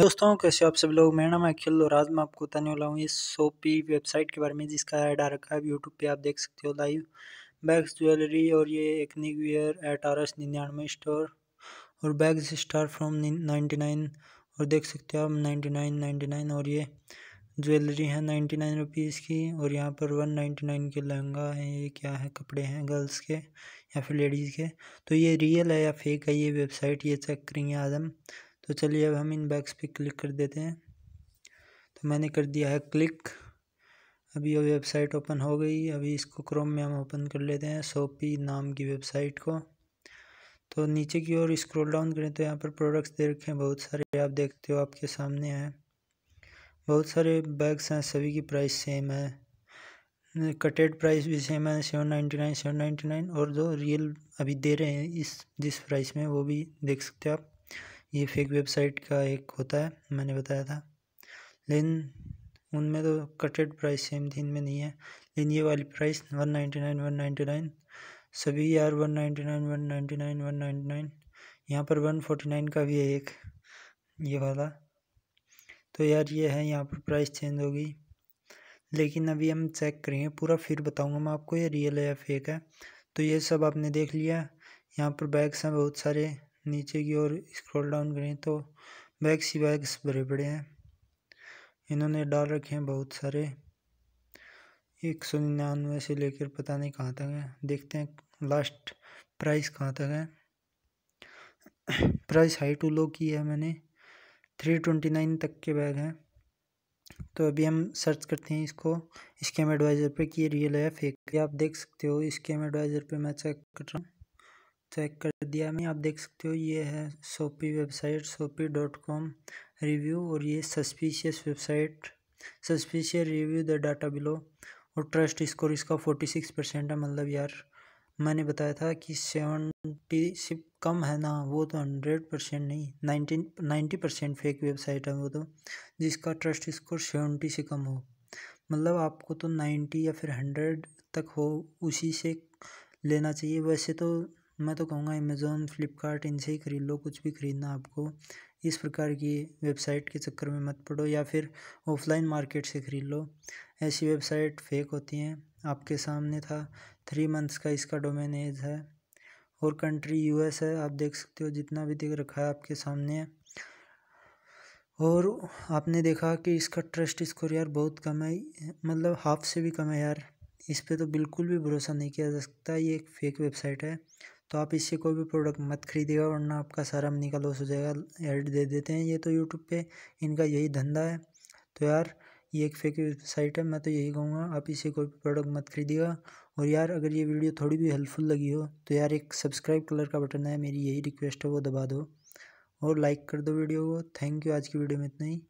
दोस्तों कैसे आप सब लोग मेरा नाम है अखिल और आज मैं आपको बताने वाला हूँ इस सोपी वेबसाइट के बारे में जिसका ऐड आ रखा है यूट्यूब पे आप देख सकते हो लाइव बैग्स ज्वेलरी और ये ethnic wear at R S निन्यानवे स्टोर और bags start from ninety nine और देख सकते हो आप नाइन्टी नाइन नाइन्टी नाइन और ये ज्वेलरी है नाइन्टी नाइन रुपीज़ की और यहाँ पर वन नाइन्टी नाइन के लहंगा है ये क्या है कपड़े हैं गर्ल्स के या फिर लेडीज़ के तो ये रियल है या फेक है ये वेबसाइट ये चेक करेंगे आज हम तो चलिए अब हम इन बैग्स पे क्लिक कर देते हैं तो मैंने कर दिया है क्लिक अभी ये वेबसाइट ओपन हो गई अभी इसको क्रोम में हम ओपन कर लेते हैं सोपी नाम की वेबसाइट को तो नीचे की ओर स्क्रॉल डाउन करें तो यहाँ पर प्रोडक्ट्स दे रखे हैं बहुत सारे आप देखते हो आपके सामने हैं बहुत सारे बैग्स हैं सभी की प्राइस सेम है कटेड प्राइस भी सेम है seven ninety nine seven ninety nine और जो रियल अभी दे रहे हैं इस जिस प्राइस में वो भी देख सकते हो आप ये फेक वेबसाइट का एक होता है मैंने बताया था लेकिन उनमें तो कटेड प्राइस सेम थी इनमें नहीं है लेकिन ये वाली price one ninety nine one ninety nine सभी यार one ninety nine one ninety nine one ninety nine यहाँ पर वन फोर्टी नाइन का भी है एक ये वाला तो यार ये है यहाँ पर प्राइस चेंज होगी लेकिन अभी हम चेक करेंगे पूरा फिर बताऊँगा मैं आपको ये रियल है या फेक है तो ये सब आपने देख लिया यहाँ पर बैग्स हैं बहुत सारे नीचे की ओर स्क्रॉल डाउन करें तो बैग्स ही बैग्स भरे पड़े हैं इन्होंने डाल रखे हैं बहुत सारे एक सौ निन्यानवे से लेकर पता नहीं कहाँ तक है देखते हैं लास्ट प्राइस कहाँ तक है प्राइस हाई टू लो की है मैंने थ्री ट्वेंटी नाइन तक के बैग हैं तो अभी हम सर्च करते हैं इसको स्कैम एडवाइज़र पे कि ये रियल है फेक आप देख सकते हो स्कैम एडवाइज़र पे मैं चेक कर रहा हूँ चेक कर दिया मैं आप देख सकते हो ये है सोपी वेबसाइट सोपी डॉट कॉम रिव्यू और ये suspicious website suspicious review the data below और ट्रस्ट स्कोर इसका फोर्टी सिक्स परसेंट है मतलब यार मैंने बताया था कि सेवेंटी से कम है ना वो तो हंड्रेड परसेंट नहीं nineteen ninety percent fake website है वो तो जिसका ट्रस्ट स्कोर सेवेंटी से कम हो मतलब आपको तो नाइन्टी या फिर हंड्रेड तक हो उसी से लेना चाहिए वैसे तो मैं तो कहूँगा एमेज़ोन फ्लिपकार्ट इनसे ही खरीद लो कुछ भी खरीदना आपको इस प्रकार की वेबसाइट के चक्कर में मत पड़ो या फिर ऑफलाइन मार्केट से खरीद लो ऐसी वेबसाइट फेक होती हैं आपके सामने था थ्री मंथ्स का इसका डोमेन एज है और कंट्री यूएस है आप देख सकते हो जितना भी देख रखा है आपके सामने है और आपने देखा कि इसका ट्रस्ट स्कोर यार बहुत कम है मतलब हाफ से भी कम है यार इस पर तो बिल्कुल भी भरोसा नहीं किया जा सकता ये एक फेक वेबसाइट है तो आप इससे कोई भी प्रोडक्ट मत खरीदिएगा वरना आपका सारा मनी का लॉस हो जाएगा एड दे देते हैं ये तो यूट्यूब पे इनका यही धंधा है तो यार ये एक फेक वेबसाइट है मैं तो यही कहूँगा आप इससे कोई भी प्रोडक्ट मत खरीदिएगा और यार अगर ये वीडियो थोड़ी भी हेल्पफुल लगी हो तो यार एक सब्सक्राइब कलर का बटन है मेरी यही रिक्वेस्ट है वो दबा दो और लाइक कर दो वीडियो को थैंक यू आज की वीडियो में इतना ही